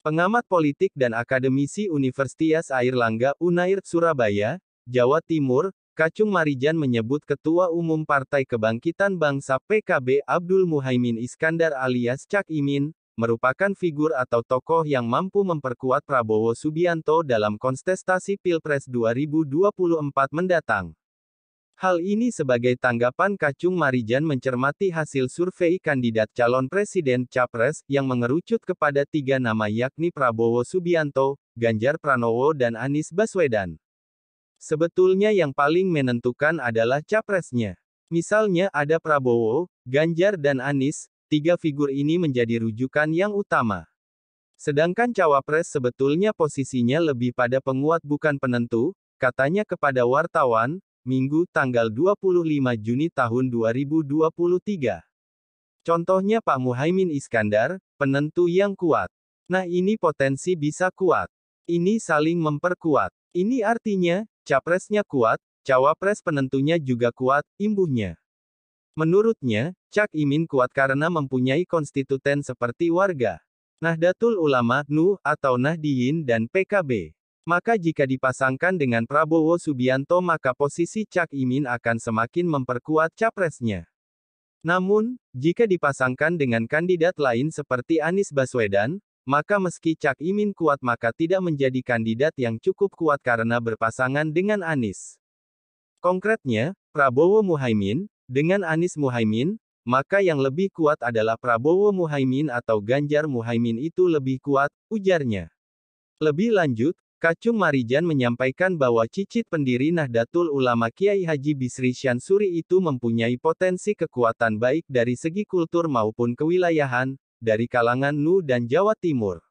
Pengamat politik dan akademisi Universitas Air Langga Unair Surabaya, Jawa Timur, Kacung Marijan menyebut Ketua Umum Partai Kebangkitan Bangsa PKB Abdul Muhaimin Iskandar alias Cak Imin, merupakan figur atau tokoh yang mampu memperkuat Prabowo Subianto dalam kontestasi Pilpres 2024 mendatang. Hal ini sebagai tanggapan Kacung Marijan mencermati hasil survei kandidat calon presiden Capres yang mengerucut kepada tiga nama yakni Prabowo Subianto, Ganjar Pranowo dan Anies Baswedan. Sebetulnya yang paling menentukan adalah capresnya. Misalnya ada Prabowo, Ganjar dan Anies, tiga figur ini menjadi rujukan yang utama. Sedangkan cawapres sebetulnya posisinya lebih pada penguat bukan penentu, katanya kepada wartawan, Minggu tanggal 25 Juni tahun 2023. Contohnya Pak Muhaimin Iskandar, penentu yang kuat. Nah ini potensi bisa kuat. Ini saling memperkuat. Ini artinya, capresnya kuat, cawapres penentunya juga kuat, imbuhnya. Menurutnya, Cak Imin kuat karena mempunyai konstituen seperti warga. Nahdlatul Ulama, NU, atau Nahdiyin dan PKB. Maka jika dipasangkan dengan Prabowo Subianto maka posisi Cak Imin akan semakin memperkuat capresnya. Namun, jika dipasangkan dengan kandidat lain seperti Anies Baswedan, maka meski Cak Imin kuat maka tidak menjadi kandidat yang cukup kuat karena berpasangan dengan Anies. Konkretnya, Prabowo Muhaimin, dengan Anies Muhaimin, maka yang lebih kuat adalah Prabowo Muhaimin atau Ganjar Muhaimin itu lebih kuat, ujarnya. Lebih lanjut, Kacung Marijan menyampaikan bahwa cicit pendiri Nahdlatul Ulama Kiai Haji Bisri Syansuri itu mempunyai potensi kekuatan baik dari segi kultur maupun kewilayahan, dari kalangan Nu dan Jawa Timur.